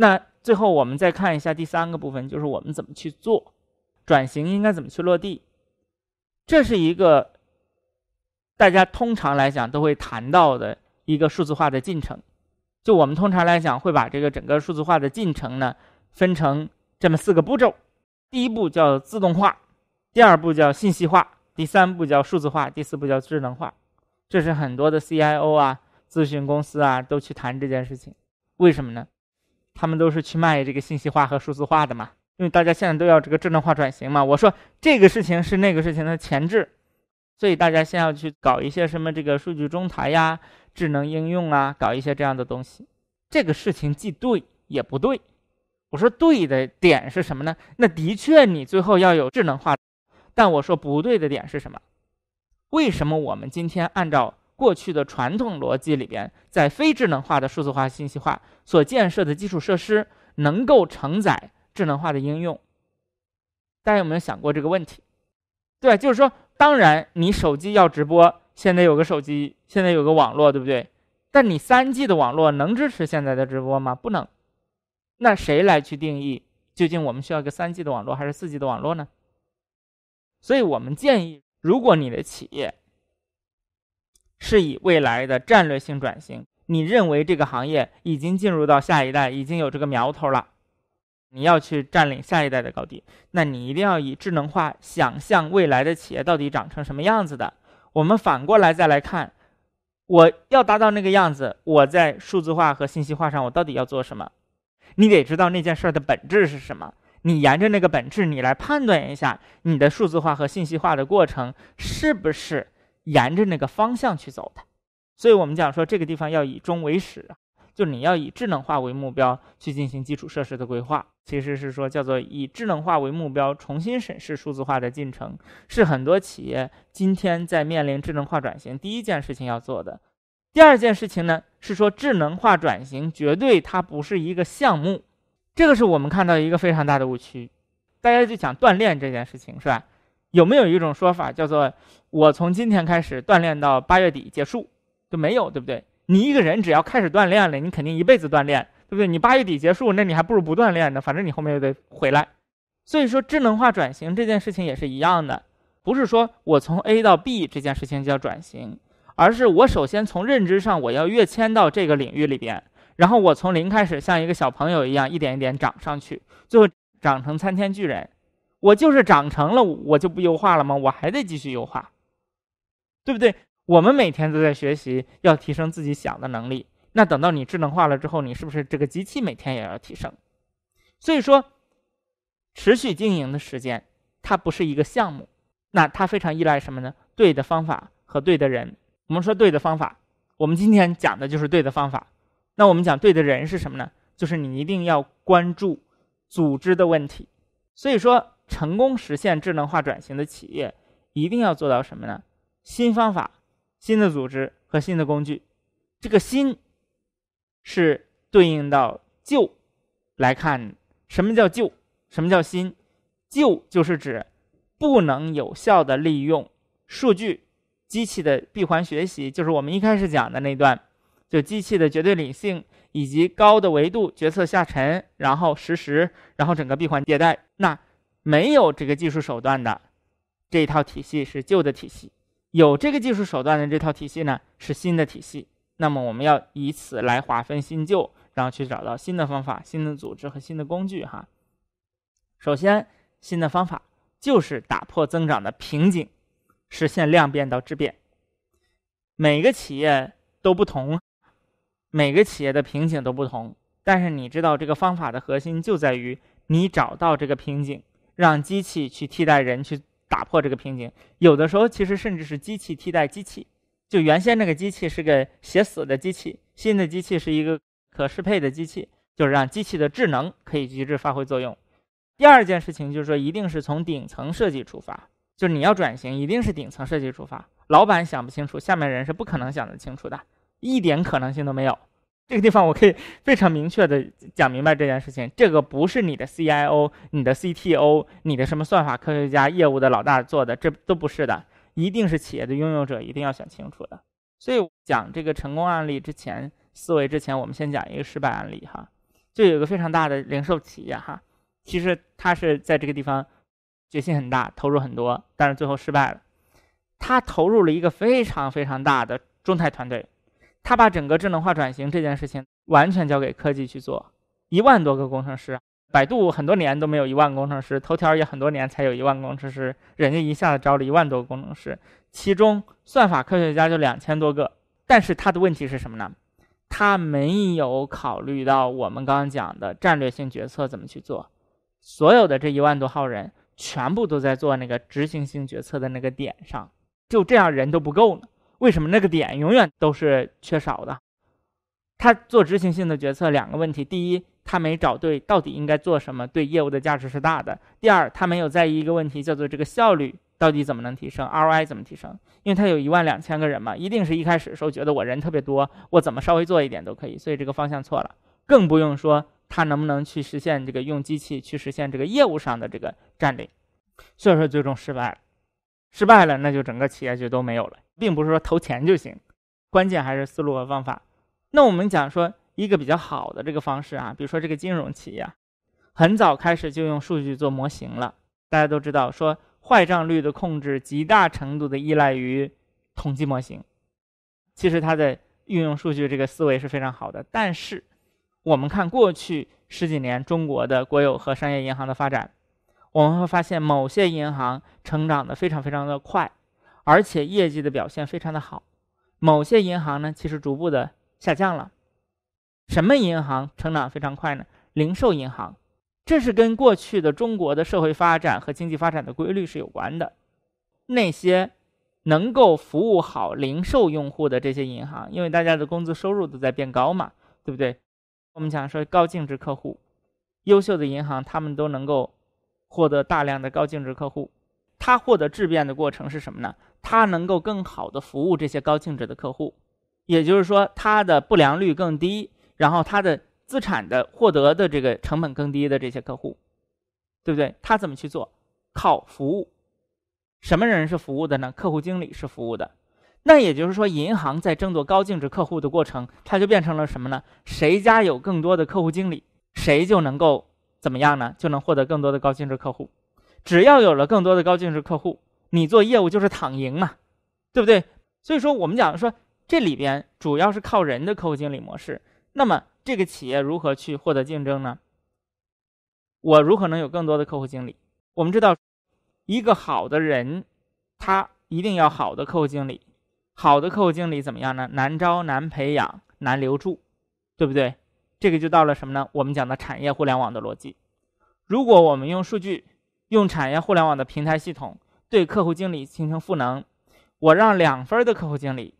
那最后我们再看一下第三个部分，就是我们怎么去做转型，应该怎么去落地。这是一个大家通常来讲都会谈到的一个数字化的进程。就我们通常来讲，会把这个整个数字化的进程呢分成这么四个步骤：第一步叫自动化，第二步叫信息化，第三步叫数字化，第四步叫智能化。这是很多的 CIO 啊、咨询公司啊都去谈这件事情。为什么呢？他们都是去卖这个信息化和数字化的嘛，因为大家现在都要这个智能化转型嘛。我说这个事情是那个事情的前置，所以大家先要去搞一些什么这个数据中台呀、智能应用啊，搞一些这样的东西。这个事情既对也不对。我说对的点是什么呢？那的确你最后要有智能化，但我说不对的点是什么？为什么我们今天按照？过去的传统逻辑里边，在非智能化的数字化、信息化所建设的基础设施能够承载智能化的应用，大家有没有想过这个问题？对，就是说，当然你手机要直播，现在有个手机，现在有个网络，对不对？但你三 G 的网络能支持现在的直播吗？不能。那谁来去定义究竟我们需要一个三 G 的网络还是四 G 的网络呢？所以我们建议，如果你的企业。是以未来的战略性转型，你认为这个行业已经进入到下一代，已经有这个苗头了，你要去占领下一代的高地，那你一定要以智能化想象未来的企业到底长成什么样子的。我们反过来再来看，我要达到那个样子，我在数字化和信息化上我到底要做什么？你得知道那件事儿的本质是什么，你沿着那个本质，你来判断一下你的数字化和信息化的过程是不是。沿着那个方向去走的，所以我们讲说这个地方要以终为始啊，就你要以智能化为目标去进行基础设施的规划，其实是说叫做以智能化为目标重新审视数字化的进程，是很多企业今天在面临智能化转型第一件事情要做的。第二件事情呢是说智能化转型绝对它不是一个项目，这个是我们看到一个非常大的误区。大家就想锻炼这件事情是吧？有没有一种说法叫做？我从今天开始锻炼到八月底结束，就没有，对不对？你一个人只要开始锻炼了，你肯定一辈子锻炼，对不对？你八月底结束，那你还不如不锻炼呢，反正你后面又得回来。所以说，智能化转型这件事情也是一样的，不是说我从 A 到 B 这件事情叫转型，而是我首先从认知上我要跃迁到这个领域里边，然后我从零开始，像一个小朋友一样一点一点长上去，最后长成参天巨人。我就是长成了，我就不优化了吗？我还得继续优化。对不对？我们每天都在学习，要提升自己想的能力。那等到你智能化了之后，你是不是这个机器每天也要提升？所以说，持续经营的时间它不是一个项目，那它非常依赖什么呢？对的方法和对的人。我们说对的方法，我们今天讲的就是对的方法。那我们讲对的人是什么呢？就是你一定要关注组织的问题。所以说，成功实现智能化转型的企业，一定要做到什么呢？新方法、新的组织和新的工具，这个“新”是对应到“旧”来看什么叫旧？什么叫新？旧就是指不能有效的利用数据、机器的闭环学习，就是我们一开始讲的那段，就机器的绝对理性以及高的维度决策下沉，然后实时，然后整个闭环迭代。那没有这个技术手段的这一套体系是旧的体系。有这个技术手段的这套体系呢，是新的体系。那么我们要以此来划分新旧，然后去找到新的方法、新的组织和新的工具，哈。首先，新的方法就是打破增长的瓶颈，实现量变到质变。每个企业都不同，每个企业的瓶颈都不同。但是你知道，这个方法的核心就在于你找到这个瓶颈，让机器去替代人去。打破这个瓶颈，有的时候其实甚至是机器替代机器，就原先那个机器是个写死的机器，新的机器是一个可适配的机器，就是让机器的智能可以极致发挥作用。第二件事情就是说，一定是从顶层设计出发，就是你要转型，一定是顶层设计出发。老板想不清楚，下面人是不可能想得清楚的，一点可能性都没有。这个地方我可以非常明确的讲明白这件事情，这个不是你的 CIO、你的 CTO、你的什么算法科学家、业务的老大做的，这都不是的，一定是企业的拥有者一定要想清楚的。所以讲这个成功案例之前，思维之前，我们先讲一个失败案例哈。就有一个非常大的零售企业哈，其实他是在这个地方决心很大，投入很多，但是最后失败了。他投入了一个非常非常大的中泰团队。他把整个智能化转型这件事情完全交给科技去做，一万多个工程师，百度很多年都没有一万工程师，头条也很多年才有一万工程师，人家一下子招了一万多个工程师，其中算法科学家就两千多个，但是他的问题是什么呢？他没有考虑到我们刚刚讲的战略性决策怎么去做，所有的这一万多号人全部都在做那个执行性决策的那个点上，就这样人都不够呢。为什么那个点永远都是缺少的？他做执行性的决策两个问题：第一，他没找对到底应该做什么，对业务的价值是大的；第二，他没有在意一个问题，叫做这个效率到底怎么能提升，ROI 怎么提升？因为他有一万两千个人嘛，一定是一开始的时候觉得我人特别多，我怎么稍微做一点都可以，所以这个方向错了，更不用说他能不能去实现这个用机器去实现这个业务上的这个占领，所以说最终失败了。失败了，那就整个企业就都没有了，并不是说投钱就行，关键还是思路和方法。那我们讲说一个比较好的这个方式啊，比如说这个金融企业，很早开始就用数据做模型了。大家都知道，说坏账率的控制极大程度的依赖于统计模型，其实它的运用数据这个思维是非常好的。但是我们看过去十几年中国的国有和商业银行的发展。我们会发现，某些银行成长的非常非常的快，而且业绩的表现非常的好。某些银行呢，其实逐步的下降了。什么银行成长非常快呢？零售银行，这是跟过去的中国的社会发展和经济发展的规律是有关的。那些能够服务好零售用户的这些银行，因为大家的工资收入都在变高嘛，对不对？我们讲说高净值客户，优秀的银行他们都能够。获得大量的高净值客户，他获得质变的过程是什么呢？他能够更好的服务这些高净值的客户，也就是说，他的不良率更低，然后他的资产的获得的这个成本更低的这些客户，对不对？他怎么去做？靠服务。什么人是服务的呢？客户经理是服务的。那也就是说，银行在争夺高净值客户的过程，它就变成了什么呢？谁家有更多的客户经理，谁就能够。怎么样呢？就能获得更多的高净值客户。只要有了更多的高净值客户，你做业务就是躺赢嘛，对不对？所以说我们讲说这里边主要是靠人的客户经理模式。那么这个企业如何去获得竞争呢？我如何能有更多的客户经理？我们知道，一个好的人，他一定要好的客户经理。好的客户经理怎么样呢？难招、难培养、难留住，对不对？这个就到了什么呢？我们讲的产业互联网的逻辑。如果我们用数据、用产业互联网的平台系统对客户经理形成赋能，我让两分的客户经理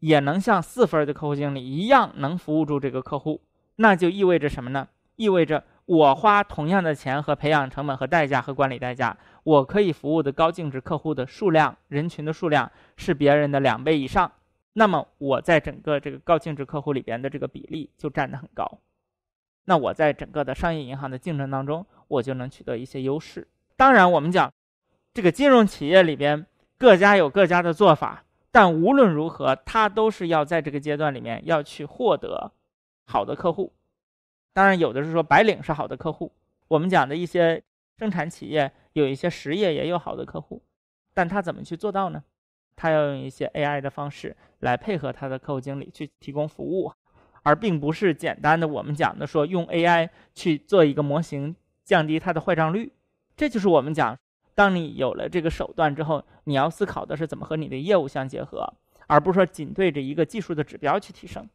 也能像四分的客户经理一样能服务住这个客户，那就意味着什么呢？意味着我花同样的钱和培养成本和代价和管理代价，我可以服务的高净值客户的数量、人群的数量是别人的两倍以上。那么我在整个这个高净值客户里边的这个比例就占得很高，那我在整个的商业银行的竞争当中，我就能取得一些优势。当然，我们讲这个金融企业里边各家有各家的做法，但无论如何，它都是要在这个阶段里面要去获得好的客户。当然，有的是说白领是好的客户，我们讲的一些生产企业有一些实业也有好的客户，但他怎么去做到呢？他要用一些 AI 的方式来配合他的客户经理去提供服务，而并不是简单的我们讲的说用 AI 去做一个模型降低它的坏账率。这就是我们讲，当你有了这个手段之后，你要思考的是怎么和你的业务相结合，而不是说仅对着一个技术的指标去提升。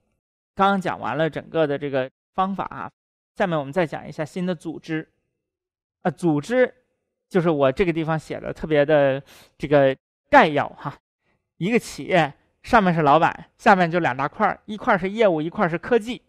刚刚讲完了整个的这个方法啊，下面我们再讲一下新的组织。呃，组织就是我这个地方写的特别的这个概要哈。一个企业，上面是老板，下面就两大块儿，一块儿是业务，一块儿是科技。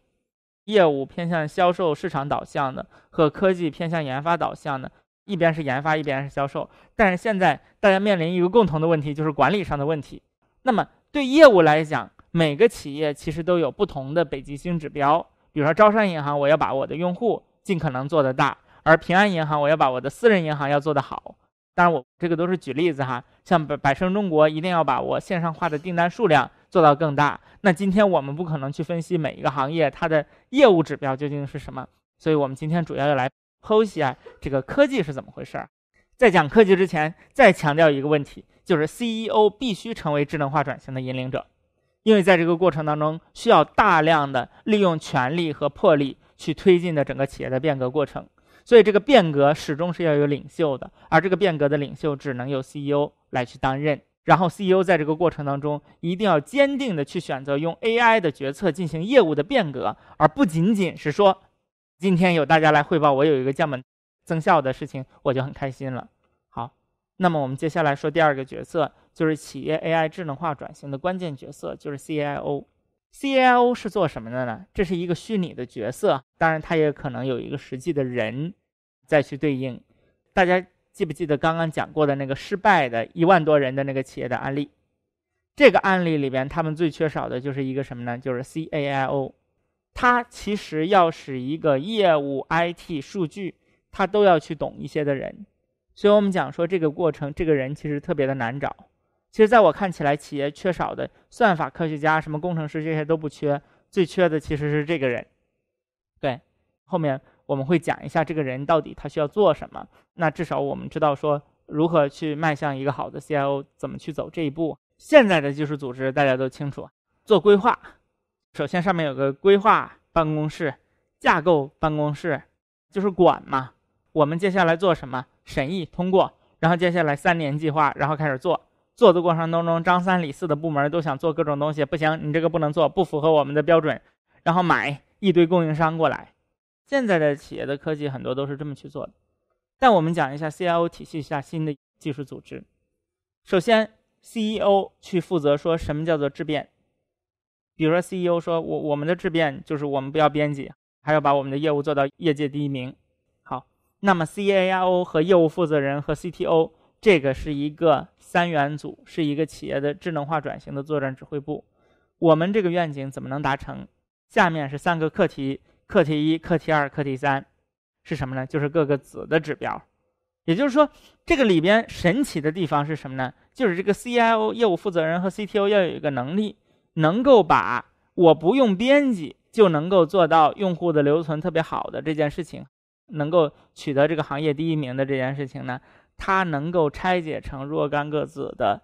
业务偏向销售、市场导向的，和科技偏向研发导向的，一边是研发，一边是销售。但是现在大家面临一个共同的问题，就是管理上的问题。那么对业务来讲，每个企业其实都有不同的北极星指标。比如说招商银行，我要把我的用户尽可能做得大；而平安银行，我要把我的私人银行要做得好。当然，我这个都是举例子哈。像百百胜中国，一定要把握线上化的订单数量做到更大。那今天我们不可能去分析每一个行业它的业务指标究竟是什么，所以我们今天主要要来剖析啊这个科技是怎么回事儿。在讲科技之前，再强调一个问题，就是 CEO 必须成为智能化转型的引领者，因为在这个过程当中，需要大量的利用权力和魄力去推进的整个企业的变革过程。所以这个变革始终是要有领袖的，而这个变革的领袖只能由 CEO 来去担任。然后 CEO 在这个过程当中，一定要坚定的去选择用 AI 的决策进行业务的变革，而不仅仅是说，今天有大家来汇报我有一个降本增效的事情，我就很开心了。好，那么我们接下来说第二个角色，就是企业 AI 智能化转型的关键角色，就是 CIO。CIO 是做什么的呢？这是一个虚拟的角色，当然它也可能有一个实际的人再去对应。大家记不记得刚刚讲过的那个失败的一万多人的那个企业的案例？这个案例里边，他们最缺少的就是一个什么呢？就是 CIO。他其实要使一个业务、IT、数据，他都要去懂一些的人。所以，我们讲说这个过程，这个人其实特别的难找。其实在我看起来，企业缺少的算法科学家、什么工程师这些都不缺，最缺的其实是这个人。对，后面我们会讲一下这个人到底他需要做什么。那至少我们知道说如何去迈向一个好的 CIO，怎么去走这一步。现在的技术组织大家都清楚，做规划，首先上面有个规划办公室、架构办公室，就是管嘛。我们接下来做什么？审议通过，然后接下来三年计划，然后开始做。做的过程当中，张三李四的部门都想做各种东西，不行，你这个不能做，不符合我们的标准。然后买一堆供应商过来，现在的企业的科技很多都是这么去做的。但我们讲一下 CIO 体系下新的技术组织。首先，CEO 去负责说什么叫做质变，比如说 CEO 说，我我们的质变就是我们不要编辑，还要把我们的业务做到业界第一名。好，那么 CIO 和业务负责人和 CTO。这个是一个三元组，是一个企业的智能化转型的作战指挥部。我们这个愿景怎么能达成？下面是三个课题：课题一、课题二、课题三，是什么呢？就是各个子的指标。也就是说，这个里边神奇的地方是什么呢？就是这个 CIO 业务负责人和 CTO 要有一个能力，能够把我不用编辑就能够做到用户的留存特别好的这件事情，能够取得这个行业第一名的这件事情呢？它能够拆解成若干个子的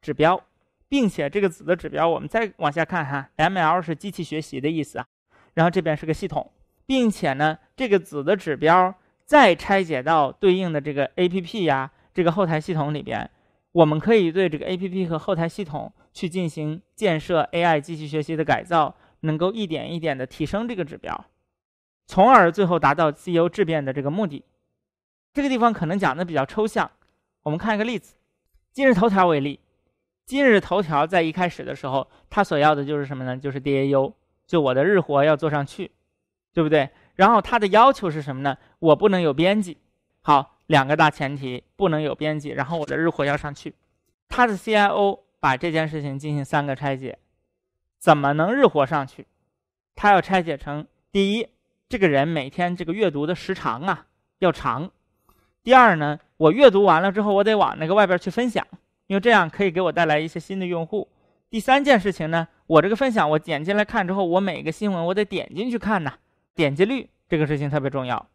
指标，并且这个子的指标，我们再往下看哈，ML 是机器学习的意思啊。然后这边是个系统，并且呢，这个子的指标再拆解到对应的这个 APP 呀，这个后台系统里边，我们可以对这个 APP 和后台系统去进行建设 AI 机器学习的改造，能够一点一点的提升这个指标，从而最后达到自由质变的这个目的。这个地方可能讲的比较抽象，我们看一个例子，《今日头条》为例，《今日头条》在一开始的时候，它所要的就是什么呢？就是 DAU，就我的日活要做上去，对不对？然后它的要求是什么呢？我不能有编辑，好，两个大前提，不能有编辑，然后我的日活要上去。它的 CIO 把这件事情进行三个拆解，怎么能日活上去？他要拆解成：第一，这个人每天这个阅读的时长啊要长。第二呢，我阅读完了之后，我得往那个外边去分享，因为这样可以给我带来一些新的用户。第三件事情呢，我这个分享我点进来看之后，我每个新闻我得点进去看呐，点击率这个事情特别重要。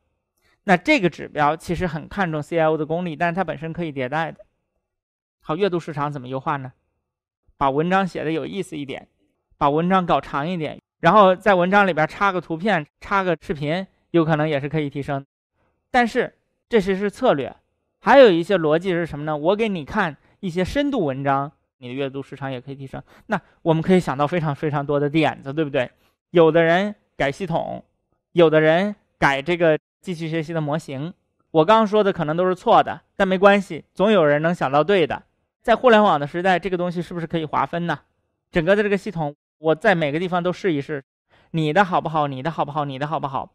那这个指标其实很看重 CIO 的功力，但是它本身可以迭代的。好，阅读时长怎么优化呢？把文章写的有意思一点，把文章搞长一点，然后在文章里边插个图片，插个视频，有可能也是可以提升。但是。这些是策略，还有一些逻辑是什么呢？我给你看一些深度文章，你的阅读时长也可以提升。那我们可以想到非常非常多的点子，对不对？有的人改系统，有的人改这个继续学习的模型。我刚刚说的可能都是错的，但没关系，总有人能想到对的。在互联网的时代，这个东西是不是可以划分呢？整个的这个系统，我在每个地方都试一试，你的好不好？你的好不好？你的好不好？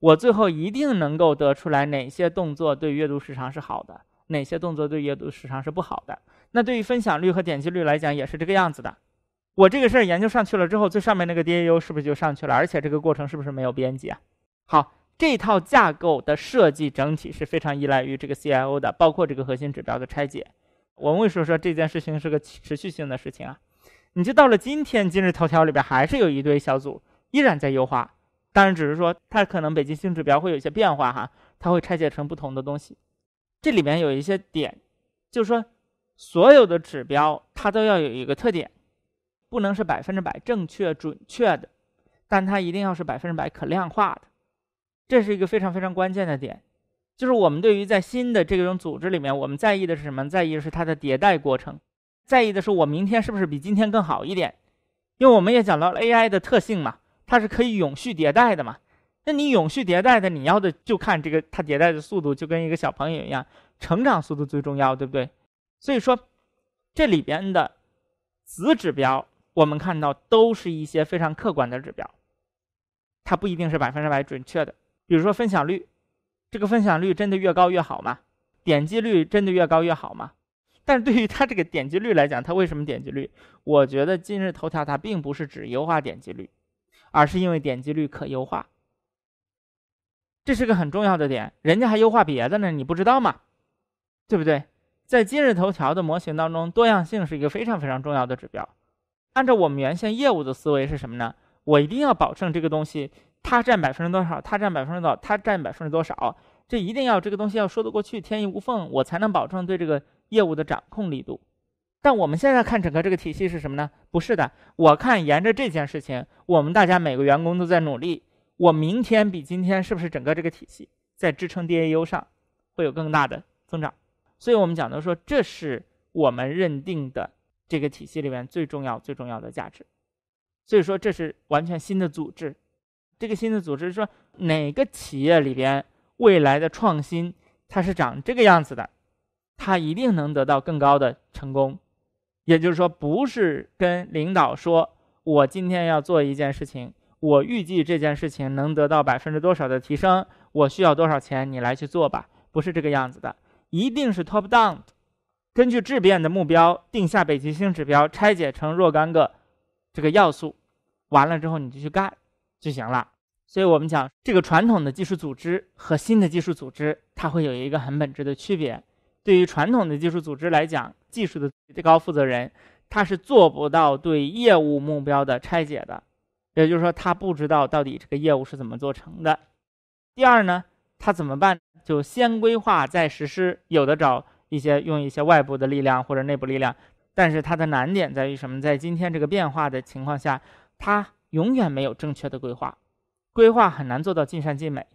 我最后一定能够得出来哪些动作对阅读时长是好的，哪些动作对阅读时长是不好的。那对于分享率和点击率来讲也是这个样子的。我这个事儿研究上去了之后，最上面那个 DAU 是不是就上去了？而且这个过程是不是没有编辑啊？好，这套架构的设计整体是非常依赖于这个 CIO 的，包括这个核心指标的拆解。我为什么说这件事情是个持续性的事情啊？你就到了今天，今日头条里边还是有一堆小组依然在优化。当然，只是说它可能北极星指标会有一些变化哈，它会拆解成不同的东西。这里面有一些点，就是说所有的指标它都要有一个特点，不能是百分之百正确准确的，但它一定要是百分之百可量化的，这是一个非常非常关键的点。就是我们对于在新的这种组织里面，我们在意的是什么？在意的是它的迭代过程，在意的是我明天是不是比今天更好一点？因为我们也讲到了 AI 的特性嘛。它是可以永续迭代的嘛？那你永续迭代的，你要的就看这个它迭代的速度，就跟一个小朋友一样，成长速度最重要，对不对？所以说，这里边的子指标，我们看到都是一些非常客观的指标，它不一定是百分之百准确的。比如说分享率，这个分享率真的越高越好吗？点击率真的越高越好吗？但是对于它这个点击率来讲，它为什么点击率？我觉得今日头条它并不是指优化点击率。而是因为点击率可优化，这是个很重要的点。人家还优化别的呢，你不知道吗？对不对？在今日头条的模型当中，多样性是一个非常非常重要的指标。按照我们原先业务的思维是什么呢？我一定要保证这个东西，它占百分之多少，它占百分之多少，它占百分之多少，这一定要这个东西要说得过去，天衣无缝，我才能保证对这个业务的掌控力度。但我们现在看整个这个体系是什么呢？不是的，我看沿着这件事情，我们大家每个员工都在努力。我明天比今天，是不是整个这个体系在支撑 DAU 上会有更大的增长？所以我们讲的说，这是我们认定的这个体系里面最重要最重要的价值。所以说，这是完全新的组织。这个新的组织说，哪个企业里边未来的创新，它是长这个样子的，它一定能得到更高的成功。也就是说，不是跟领导说，我今天要做一件事情，我预计这件事情能得到百分之多少的提升，我需要多少钱，你来去做吧，不是这个样子的，一定是 top down，根据质变的目标定下北极星指标，拆解成若干个这个要素，完了之后你就去干就行了。所以我们讲，这个传统的技术组织和新的技术组织，它会有一个很本质的区别。对于传统的技术组织来讲，技术的最高负责人，他是做不到对业务目标的拆解的，也就是说，他不知道到底这个业务是怎么做成的。第二呢，他怎么办？就先规划再实施，有的找一些用一些外部的力量或者内部力量。但是它的难点在于什么？在今天这个变化的情况下，它永远没有正确的规划，规划很难做到尽善尽美，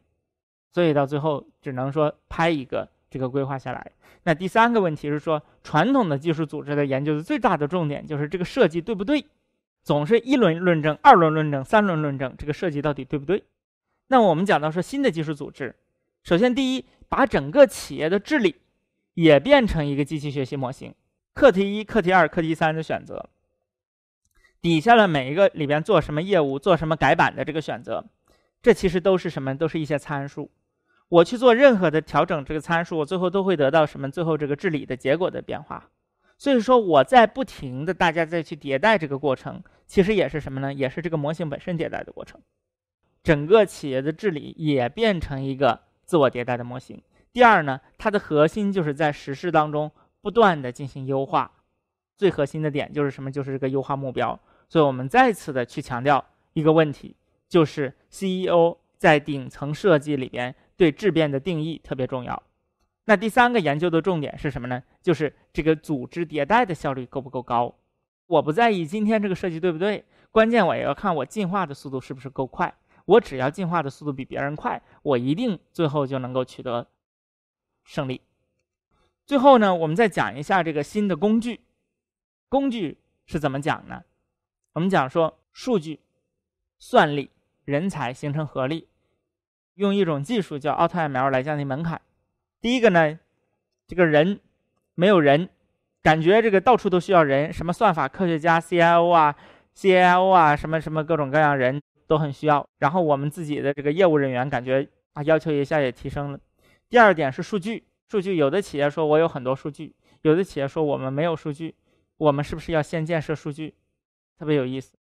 所以到最后只能说拍一个。这个规划下来，那第三个问题是说，传统的技术组织的研究的最大的重点就是这个设计对不对？总是一轮论证、二轮论证、三轮论证，这个设计到底对不对？那我们讲到说，新的技术组织，首先第一，把整个企业的治理也变成一个机器学习模型，课题一、课题二、课题三的选择，底下的每一个里边做什么业务、做什么改版的这个选择，这其实都是什么？都是一些参数。我去做任何的调整，这个参数我最后都会得到什么？最后这个治理的结果的变化。所以说，我在不停的，大家再去迭代这个过程，其实也是什么呢？也是这个模型本身迭代的过程。整个企业的治理也变成一个自我迭代的模型。第二呢，它的核心就是在实施当中不断的进行优化。最核心的点就是什么？就是这个优化目标。所以我们再次的去强调一个问题，就是 CEO 在顶层设计里边。对质变的定义特别重要。那第三个研究的重点是什么呢？就是这个组织迭代的效率够不够高。我不在意今天这个设计对不对，关键我也要看我进化的速度是不是够快。我只要进化的速度比别人快，我一定最后就能够取得胜利。最后呢，我们再讲一下这个新的工具。工具是怎么讲呢？我们讲说数据、算力、人才形成合力。用一种技术叫奥特 M L 来降低门槛。第一个呢，这个人，没有人，感觉这个到处都需要人，什么算法科学家、C I O 啊、C I O 啊，什么什么各种各样人都很需要。然后我们自己的这个业务人员感觉啊，要求一下也提升了。第二点是数据，数据有的企业说我有很多数据，有的企业说我们没有数据，我们是不是要先建设数据？特别有意思。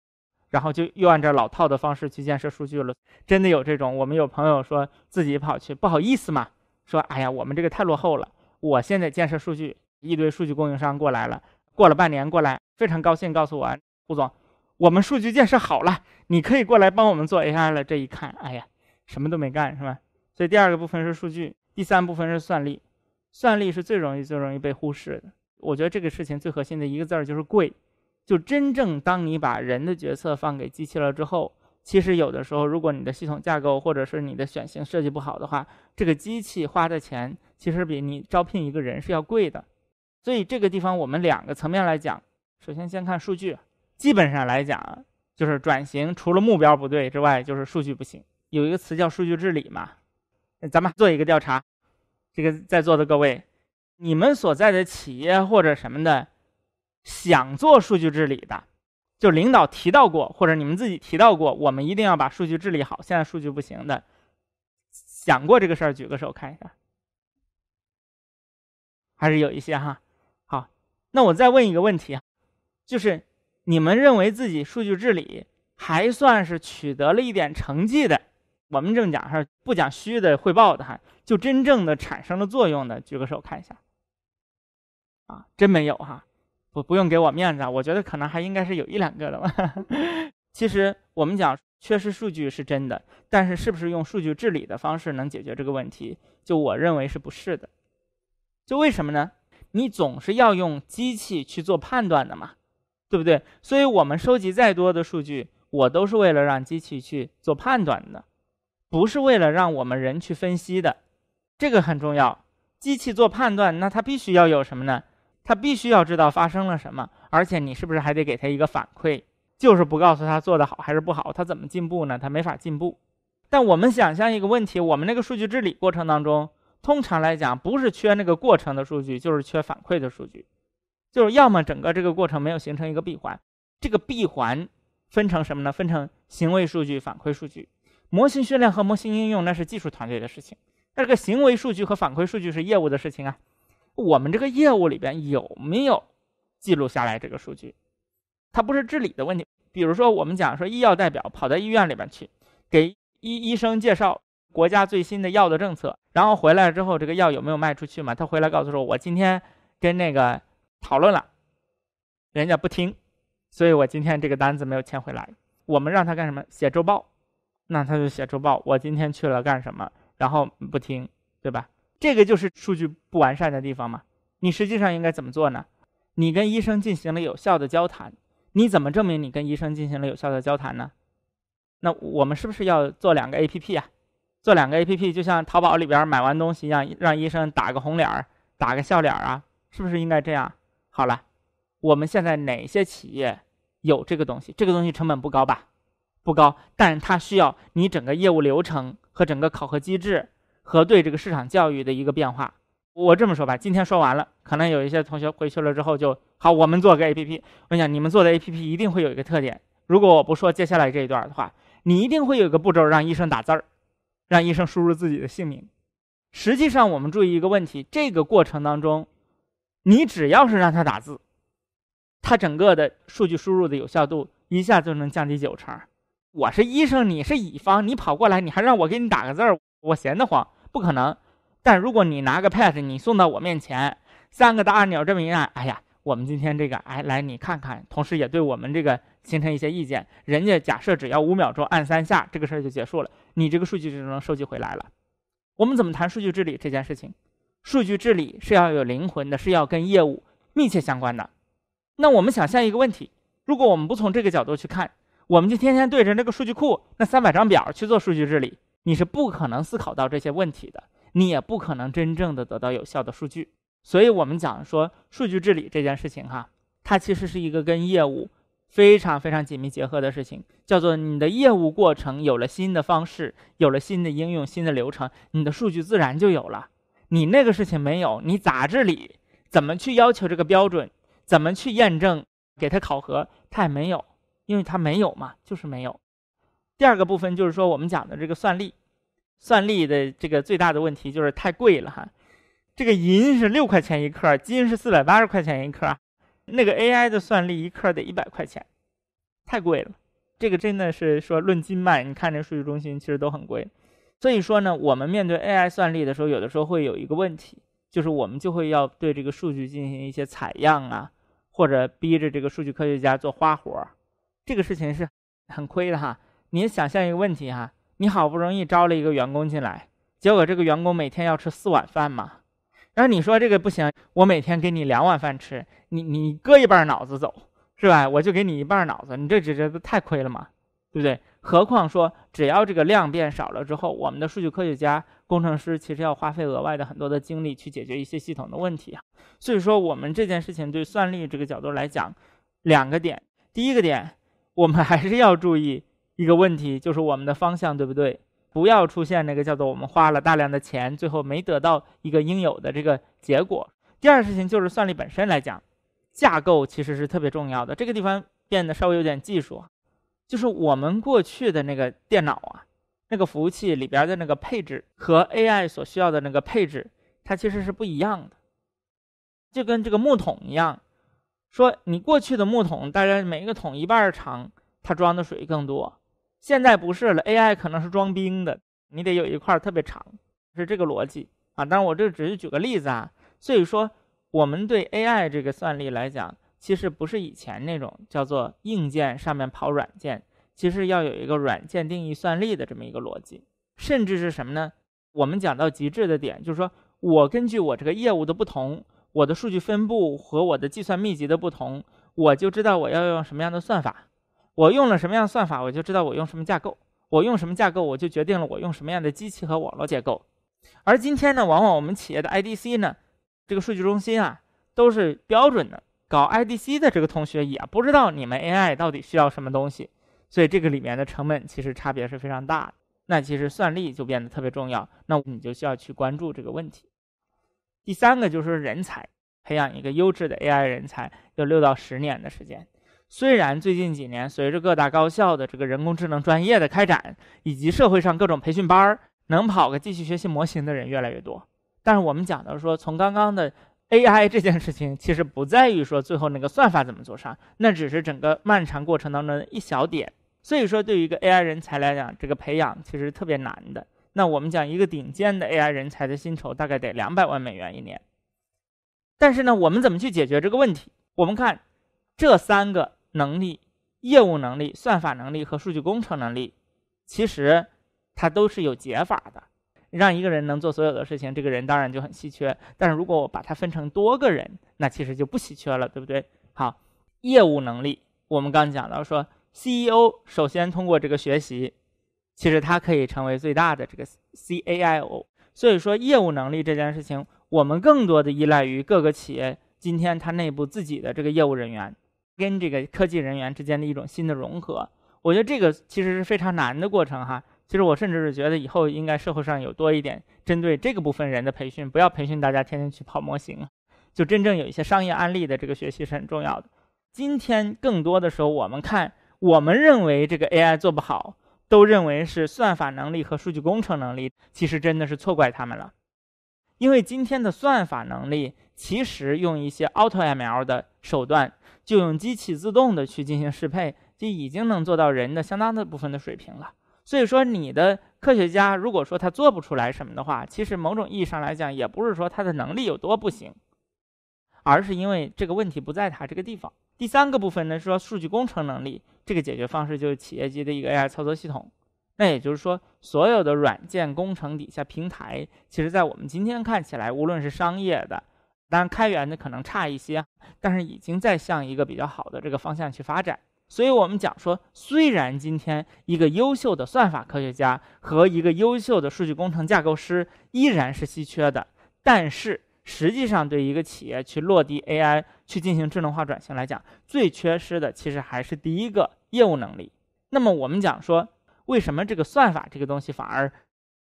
然后就又按照老套的方式去建设数据了，真的有这种。我们有朋友说自己跑去，不好意思嘛，说哎呀，我们这个太落后了。我现在建设数据，一堆数据供应商过来了，过了半年过来，非常高兴告诉我胡总，我们数据建设好了，你可以过来帮我们做 AI 了。这一看，哎呀，什么都没干是吧？所以第二个部分是数据，第三部分是算力，算力是最容易最容易被忽视的。我觉得这个事情最核心的一个字儿就是贵。就真正当你把人的决策放给机器了之后，其实有的时候，如果你的系统架构或者是你的选型设计不好的话，这个机器花的钱其实比你招聘一个人是要贵的。所以这个地方我们两个层面来讲，首先先看数据，基本上来讲就是转型除了目标不对之外，就是数据不行。有一个词叫数据治理嘛，咱们做一个调查，这个在座的各位，你们所在的企业或者什么的。想做数据治理的，就领导提到过或者你们自己提到过，我们一定要把数据治理好。现在数据不行的，想过这个事儿，举个手看一下，还是有一些哈。好，那我再问一个问题就是你们认为自己数据治理还算是取得了一点成绩的？我们正讲哈，不讲虚的汇报的哈，就真正的产生了作用的，举个手看一下。啊，真没有哈。不不用给我面子，啊，我觉得可能还应该是有一两个的吧。其实我们讲缺失数据是真的，但是是不是用数据治理的方式能解决这个问题？就我认为是不是的。就为什么呢？你总是要用机器去做判断的嘛，对不对？所以我们收集再多的数据，我都是为了让机器去做判断的，不是为了让我们人去分析的。这个很重要。机器做判断，那它必须要有什么呢？他必须要知道发生了什么，而且你是不是还得给他一个反馈？就是不告诉他做得好还是不好，他怎么进步呢？他没法进步。但我们想象一个问题：我们那个数据治理过程当中，通常来讲，不是缺那个过程的数据，就是缺反馈的数据。就是要么整个这个过程没有形成一个闭环。这个闭环分成什么呢？分成行为数据、反馈数据、模型训练和模型应用，那是技术团队的事情。那这个行为数据和反馈数据是业务的事情啊。我们这个业务里边有没有记录下来这个数据？它不是治理的问题。比如说，我们讲说医药代表跑到医院里边去，给医医生介绍国家最新的药的政策，然后回来之后，这个药有没有卖出去嘛？他回来告诉说，我今天跟那个讨论了，人家不听，所以我今天这个单子没有签回来。我们让他干什么？写周报，那他就写周报，我今天去了干什么？然后不听，对吧？这个就是数据不完善的地方嘛？你实际上应该怎么做呢？你跟医生进行了有效的交谈，你怎么证明你跟医生进行了有效的交谈呢？那我们是不是要做两个 APP 啊？做两个 APP 就像淘宝里边买完东西一样，让医生打个红脸儿、打个笑脸儿啊？是不是应该这样？好了，我们现在哪些企业有这个东西？这个东西成本不高吧？不高，但它需要你整个业务流程和整个考核机制。和对这个市场教育的一个变化，我这么说吧，今天说完了，可能有一些同学回去了之后就好。我们做个 A P P，我想你们做的 A P P 一定会有一个特点。如果我不说接下来这一段的话，你一定会有一个步骤让医生打字儿，让医生输入自己的姓名。实际上，我们注意一个问题，这个过程当中，你只要是让他打字，他整个的数据输入的有效度一下就能降低九成。我是医生，你是乙方，你跑过来，你还让我给你打个字儿。我闲得慌，不可能。但如果你拿个 Pad，你送到我面前，三个大按钮这么一按，哎呀，我们今天这个，哎，来你看看，同时也对我们这个形成一些意见。人家假设只要五秒钟按三下，这个事儿就结束了，你这个数据就能收集回来了。我们怎么谈数据治理这件事情？数据治理是要有灵魂的，是要跟业务密切相关的。那我们想象一个问题：如果我们不从这个角度去看，我们就天天对着那个数据库那三百张表去做数据治理。你是不可能思考到这些问题的，你也不可能真正的得到有效的数据。所以，我们讲说数据治理这件事情，哈，它其实是一个跟业务非常非常紧密结合的事情，叫做你的业务过程有了新的方式，有了新的应用，新的流程，你的数据自然就有了。你那个事情没有，你咋治理？怎么去要求这个标准？怎么去验证？给他考核，他也没有，因为他没有嘛，就是没有。第二个部分就是说，我们讲的这个算力。算力的这个最大的问题就是太贵了哈，这个银是六块钱一克，金是四百八十块钱一克，那个 AI 的算力一克得一百块钱，太贵了。这个真的是说论斤卖，你看这数据中心其实都很贵。所以说呢，我们面对 AI 算力的时候，有的时候会有一个问题，就是我们就会要对这个数据进行一些采样啊，或者逼着这个数据科学家做花活儿，这个事情是很亏的哈。您想象一个问题哈。你好不容易招了一个员工进来，结果这个员工每天要吃四碗饭嘛。然后你说这个不行，我每天给你两碗饭吃，你你割一半脑子走，是吧？我就给你一半脑子，你这这这太亏了嘛，对不对？何况说，只要这个量变少了之后，我们的数据科学家、工程师其实要花费额外的很多的精力去解决一些系统的问题啊。所以说，我们这件事情对算力这个角度来讲，两个点，第一个点，我们还是要注意。一个问题就是我们的方向对不对？不要出现那个叫做我们花了大量的钱，最后没得到一个应有的这个结果。第二事情就是算力本身来讲，架构其实是特别重要的。这个地方变得稍微有点技术就是我们过去的那个电脑啊，那个服务器里边的那个配置和 AI 所需要的那个配置，它其实是不一样的。就跟这个木桶一样，说你过去的木桶，大概每一个桶一半长，它装的水更多。现在不是了，AI 可能是装兵的，你得有一块特别长，是这个逻辑啊。当然，我这只是举个例子啊。所以说，我们对 AI 这个算力来讲，其实不是以前那种叫做硬件上面跑软件，其实要有一个软件定义算力的这么一个逻辑。甚至是什么呢？我们讲到极致的点，就是说我根据我这个业务的不同，我的数据分布和我的计算密集的不同，我就知道我要用什么样的算法。我用了什么样的算法，我就知道我用什么架构；我用什么架构，我就决定了我用什么样的机器和网络结构。而今天呢，往往我们企业的 IDC 呢，这个数据中心啊，都是标准的。搞 IDC 的这个同学也不知道你们 AI 到底需要什么东西，所以这个里面的成本其实差别是非常大的。那其实算力就变得特别重要，那你就需要去关注这个问题。第三个就是人才培养，一个优质的 AI 人才要六到十年的时间。虽然最近几年，随着各大高校的这个人工智能专业的开展，以及社会上各种培训班儿，能跑个继续学习模型的人越来越多。但是我们讲到说，从刚刚的 AI 这件事情，其实不在于说最后那个算法怎么做上，那只是整个漫长过程当中的一小点。所以说，对于一个 AI 人才来讲，这个培养其实特别难的。那我们讲一个顶尖的 AI 人才的薪酬大概得两百万美元一年。但是呢，我们怎么去解决这个问题？我们看这三个。能力、业务能力、算法能力和数据工程能力，其实它都是有解法的。让一个人能做所有的事情，这个人当然就很稀缺。但是如果我把它分成多个人，那其实就不稀缺了，对不对？好，业务能力，我们刚讲到说，CEO 首先通过这个学习，其实它可以成为最大的这个 CAIO。所以说，业务能力这件事情，我们更多的依赖于各个企业今天它内部自己的这个业务人员。跟这个科技人员之间的一种新的融合，我觉得这个其实是非常难的过程哈。其实我甚至是觉得以后应该社会上有多一点针对这个部分人的培训，不要培训大家天天去跑模型就真正有一些商业案例的这个学习是很重要的。今天更多的时候，我们看，我们认为这个 AI 做不好，都认为是算法能力和数据工程能力，其实真的是错怪他们了。因为今天的算法能力，其实用一些 AutoML 的手段，就用机器自动的去进行适配，就已经能做到人的相当的部分的水平了。所以说，你的科学家如果说他做不出来什么的话，其实某种意义上来讲，也不是说他的能力有多不行，而是因为这个问题不在他这个地方。第三个部分呢，说数据工程能力，这个解决方式就是企业级的一个 AI 操作系统。那也就是说，所有的软件工程底下平台，其实，在我们今天看起来，无论是商业的，当然开源的可能差一些，但是已经在向一个比较好的这个方向去发展。所以，我们讲说，虽然今天一个优秀的算法科学家和一个优秀的数据工程架构师依然是稀缺的，但是实际上，对一个企业去落地 AI、去进行智能化转型来讲，最缺失的其实还是第一个业务能力。那么，我们讲说。为什么这个算法这个东西反而，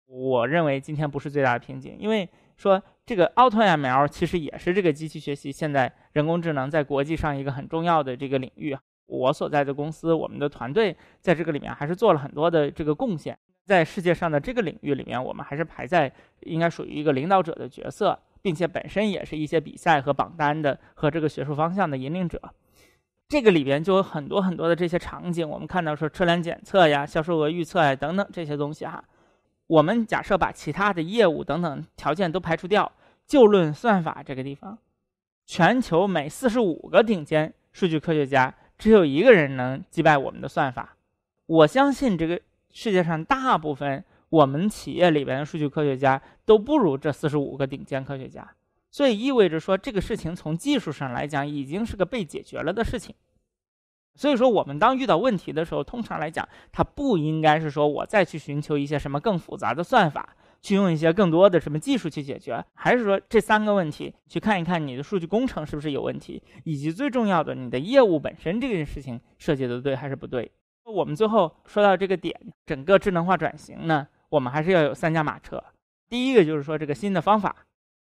我认为今天不是最大的瓶颈？因为说这个 AutoML 其实也是这个机器学习现在人工智能在国际上一个很重要的这个领域。我所在的公司，我们的团队在这个里面还是做了很多的这个贡献。在世界上的这个领域里面，我们还是排在应该属于一个领导者的角色，并且本身也是一些比赛和榜单的和这个学术方向的引领者。这个里边就有很多很多的这些场景，我们看到说车辆检测呀、销售额预测呀等等这些东西哈。我们假设把其他的业务等等条件都排除掉，就论算法这个地方，全球每四十五个顶尖数据科学家只有一个人能击败我们的算法。我相信这个世界上大部分我们企业里边的数据科学家都不如这四十五个顶尖科学家。所以意味着说，这个事情从技术上来讲已经是个被解决了的事情。所以说，我们当遇到问题的时候，通常来讲，它不应该是说我再去寻求一些什么更复杂的算法，去用一些更多的什么技术去解决，还是说这三个问题去看一看你的数据工程是不是有问题，以及最重要的，你的业务本身这件事情设计的对还是不对。我们最后说到这个点，整个智能化转型呢，我们还是要有三驾马车，第一个就是说这个新的方法。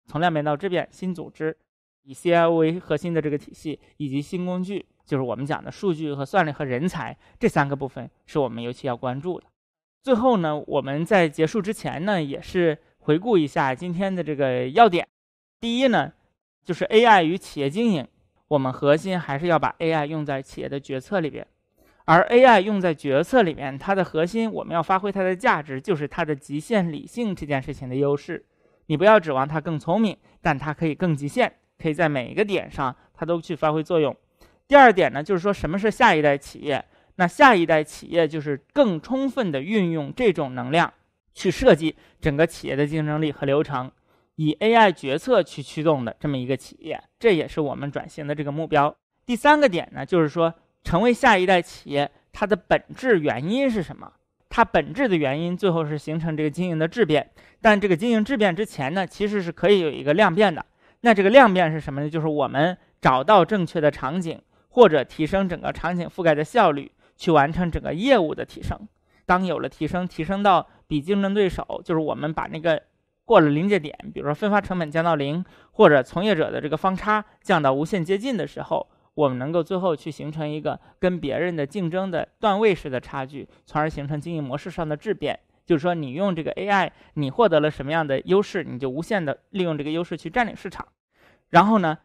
从量变到质变，新组织以 CIO 为核心的这个体系，以及新工具，就是我们讲的数据和算力和人才这三个部分，是我们尤其要关注的。最后呢，我们在结束之前呢，也是回顾一下今天的这个要点。第一呢，就是 AI 与企业经营，我们核心还是要把 AI 用在企业的决策里边，而 AI 用在决策里面，它的核心我们要发挥它的价值，就是它的极限理性这件事情的优势。你不要指望它更聪明，但它可以更极限，可以在每一个点上它都去发挥作用。第二点呢，就是说什么是下一代企业？那下一代企业就是更充分的运用这种能量去设计整个企业的竞争力和流程，以 AI 决策去驱动的这么一个企业，这也是我们转型的这个目标。第三个点呢，就是说成为下一代企业它的本质原因是什么？它本质的原因，最后是形成这个经营的质变。但这个经营质变之前呢，其实是可以有一个量变的。那这个量变是什么呢？就是我们找到正确的场景，或者提升整个场景覆盖的效率，去完成整个业务的提升。当有了提升，提升到比竞争对手，就是我们把那个过了临界点，比如说分发成本降到零，或者从业者的这个方差降到无限接近的时候。我们能够最后去形成一个跟别人的竞争的段位式的差距，从而形成经营模式上的质变。就是说，你用这个 AI，你获得了什么样的优势，你就无限的利用这个优势去占领市场。然后呢，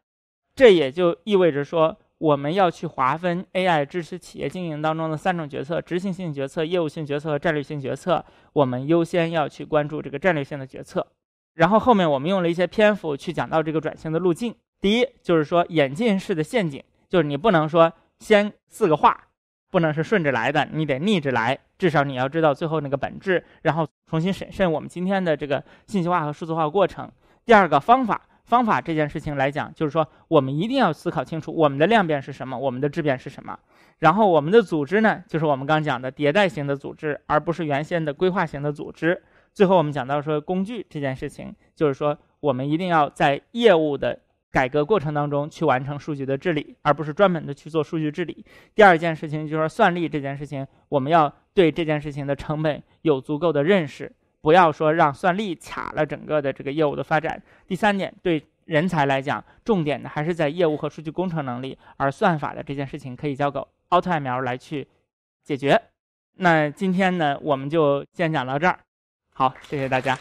这也就意味着说，我们要去划分 AI 支持企业经营当中的三种决策：执行性决策、业务性决策和战略性决策。我们优先要去关注这个战略性的决策。然后后面我们用了一些篇幅去讲到这个转型的路径。第一就是说，眼镜式的陷阱。就是你不能说先四个话，不能是顺着来的，你得逆着来。至少你要知道最后那个本质，然后重新审慎我们今天的这个信息化和数字化过程。第二个方法，方法这件事情来讲，就是说我们一定要思考清楚我们的量变是什么，我们的质变是什么。然后我们的组织呢，就是我们刚讲的迭代型的组织，而不是原先的规划型的组织。最后我们讲到说工具这件事情，就是说我们一定要在业务的。改革过程当中去完成数据的治理，而不是专门的去做数据治理。第二件事情就是算力这件事情，我们要对这件事情的成本有足够的认识，不要说让算力卡了整个的这个业务的发展。第三点，对人才来讲，重点的还是在业务和数据工程能力，而算法的这件事情可以交给 AutoML 来去解决。那今天呢，我们就先讲到这儿。好，谢谢大家。